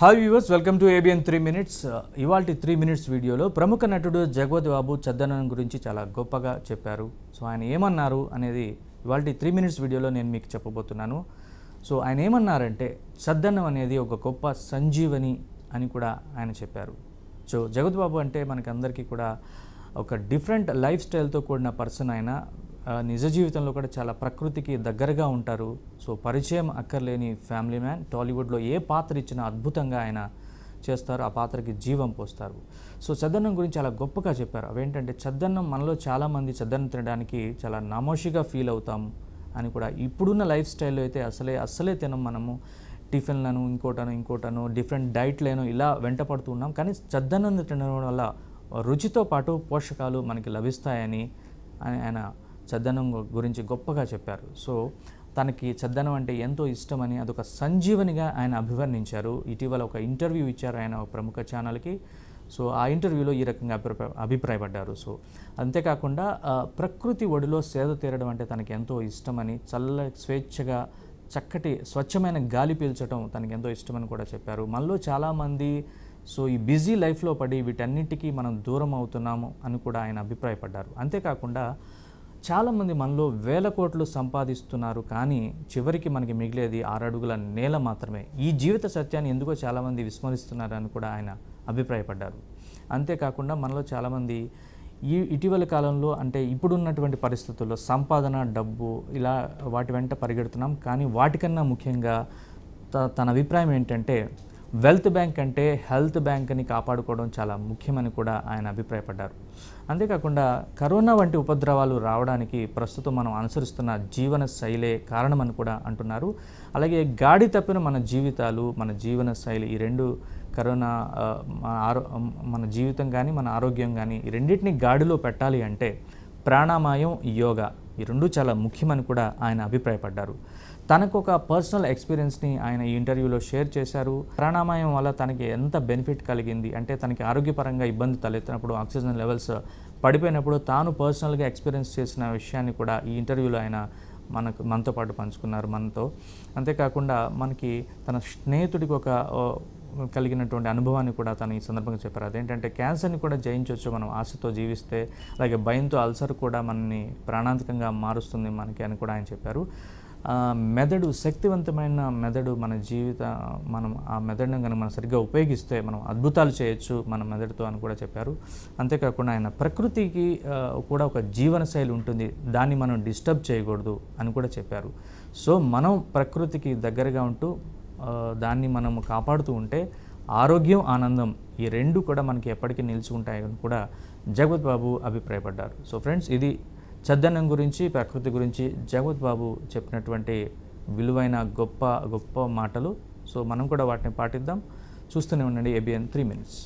hi viewers welcome to ABN three minutes ఇవాళ three minutes వీడియోలో ప్రముఖ నటుడు జగవత్ బాబు చద్దనం గురించి చాలా గొప్పగా చెప్పారు సో ఆయన ఏమన్నారు అనేది ఇవాళ త్రీ మినిట్స్ వీడియోలో నేను మీకు చెప్పబోతున్నాను సో ఆయన ఏమన్నారంటే చద్దనం అనేది ఒక గొప్ప సంజీవని అని కూడా ఆయన చెప్పారు సో జగత్ బాబు అంటే మనకందరికీ కూడా ఒక డిఫరెంట్ లైఫ్ స్టైల్తో కూడిన పర్సన్ ఆయన నిజ జీవితంలో కూడా చాలా ప్రకృతికి దగ్గరగా ఉంటారు సో పరిచయం అక్కర్లేని ఫ్యామిలీ మ్యాన్ టాలీవుడ్లో ఏ పాత్ర ఇచ్చినా అద్భుతంగా ఆయన చేస్తారు ఆ పాత్రకి జీవం పోస్తారు సో చద్దన్నం గురించి చాలా గొప్పగా చెప్పారు అవేంటంటే చద్దన్నం మనలో చాలామంది చద్దన్నం తినడానికి చాలా నమోషిగా ఫీల్ అవుతాం అని కూడా ఇప్పుడున్న లైఫ్ స్టైల్లో అయితే అసలే అసలే తినం మనము టిఫిన్లను ఇంకోటను ఇంకోటను డిఫరెంట్ డైట్లను ఇలా వెంట పడుతున్నాం కానీ చద్దన్నం తినడం వల్ల రుచితో పాటు పోషకాలు మనకి లభిస్తాయని ఆయన చెద్దనం గురించి గొప్పగా చెప్పారు సో తనకి చెద్దనం అంటే ఎంతో ఇష్టమని అదొక సంజీవనిగా ఆయన అభివర్ణించారు ఇటీవల ఒక ఇంటర్వ్యూ ఇచ్చారు ఆయన ప్రముఖ ఛానల్కి సో ఆ ఇంటర్వ్యూలో ఈ రకంగా అభిప్రాయ అభిప్రాయపడ్డారు సో అంతేకాకుండా ప్రకృతి ఒడిలో సేద తీరడం అంటే తనకి ఎంతో ఇష్టమని చల్ల స్వేచ్ఛగా చక్కటి స్వచ్ఛమైన గాలి పీల్చడం తనకి ఎంతో ఇష్టమని కూడా చెప్పారు మనలో చాలామంది సో ఈ బిజీ లైఫ్లో పడి వీటన్నిటికీ మనం దూరం అవుతున్నాము అని కూడా ఆయన అభిప్రాయపడ్డారు అంతేకాకుండా చాలామంది మనలో వేల కోట్లు సంపాదిస్తున్నారు కానీ చివరికి మనకి మిగిలేది ఆరడుగుల నేల మాత్రమే ఈ జీవిత సత్యాన్ని ఎందుకో చాలామంది విస్మరిస్తున్నారని కూడా ఆయన అభిప్రాయపడ్డారు అంతేకాకుండా మనలో చాలామంది ఈ ఇటీవల కాలంలో అంటే ఇప్పుడున్నటువంటి పరిస్థితుల్లో సంపాదన డబ్బు ఇలా వాటి వెంట పరిగెడుతున్నాం కానీ వాటికన్నా ముఖ్యంగా తన అభిప్రాయం ఏంటంటే వెల్త్ బ్యాంక్ అంటే హెల్త్ బ్యాంక్ని కాపాడుకోవడం చాలా ముఖ్యమని కూడా ఆయన అభిప్రాయపడ్డారు అంతేకాకుండా కరోనా వంటి ఉపద్రవాలు రావడానికి ప్రస్తుతం మనం అనుసరిస్తున్న జీవన శైలే కారణమని కూడా అంటున్నారు అలాగే గాడి తప్పిన మన జీవితాలు మన జీవన శైలి ఈ రెండు కరోనా ఆరో మన జీవితం కానీ మన ఆరోగ్యం కానీ ఈ రెండింటిని గాడిలో పెట్టాలి అంటే ప్రాణామాయం యోగా ఈ రెండు చాలా ముఖ్యమని కూడా ఆయన అభిప్రాయపడ్డారు తనకు ఒక పర్సనల్ ఎక్స్పీరియన్స్ని ఆయన ఈ ఇంటర్వ్యూలో షేర్ చేశారు ప్రాణామాయం వల్ల తనకి ఎంత బెనిఫిట్ కలిగింది అంటే తనకి ఆరోగ్యపరంగా ఇబ్బంది తలెత్తినప్పుడు ఆక్సిజన్ లెవెల్స్ పడిపోయినప్పుడు తాను పర్సనల్గా ఎక్స్పీరియన్స్ చేసిన విషయాన్ని కూడా ఈ ఇంటర్వ్యూలో ఆయన మనకు మనతో పాటు పంచుకున్నారు మనతో అంతేకాకుండా మనకి తన స్నేహితుడికి ఒక కలిగినటువంటి అనుభవాన్ని కూడా తను ఈ సందర్భంగా చెప్పారు అదేంటంటే క్యాన్సర్ని కూడా జయించవచ్చు మనం ఆశతో జీవిస్తే అలాగే భయంతో అల్సర్ కూడా మనని ప్రాణాంతకంగా మారుస్తుంది మనకి అని కూడా ఆయన చెప్పారు మెదడు శక్తివంతమైన మెదడు మన జీవిత మనం ఆ మెదడును కనుక మనం సరిగ్గా ఉపయోగిస్తే మనం అద్భుతాలు చేయొచ్చు మన మెదడుతో అని కూడా చెప్పారు అంతేకాకుండా ఆయన ప్రకృతికి కూడా ఒక జీవనశైలి ఉంటుంది దాన్ని మనం డిస్టర్బ్ చేయకూడదు అని కూడా చెప్పారు సో మనం ప్రకృతికి దగ్గరగా ఉంటూ దాన్ని మనం కాపాడుతూ ఉంటే ఆరోగ్యం ఆనందం ఈ రెండు కూడా మనకి ఎప్పటికీ నిలిచి ఉంటాయని కూడా జగవత్ బాబు అభిప్రాయపడ్డారు సో ఫ్రెండ్స్ ఇది చద్దనం గురించి ప్రకృతి గురించి జగవత్ బాబు చెప్పినటువంటి విలువైన గొప్ప గొప్ప మాటలు సో మనం కూడా వాటిని పాటిద్దాం చూస్తూనే ఉండండి ఏబిఎన్ త్రీ మినిట్స్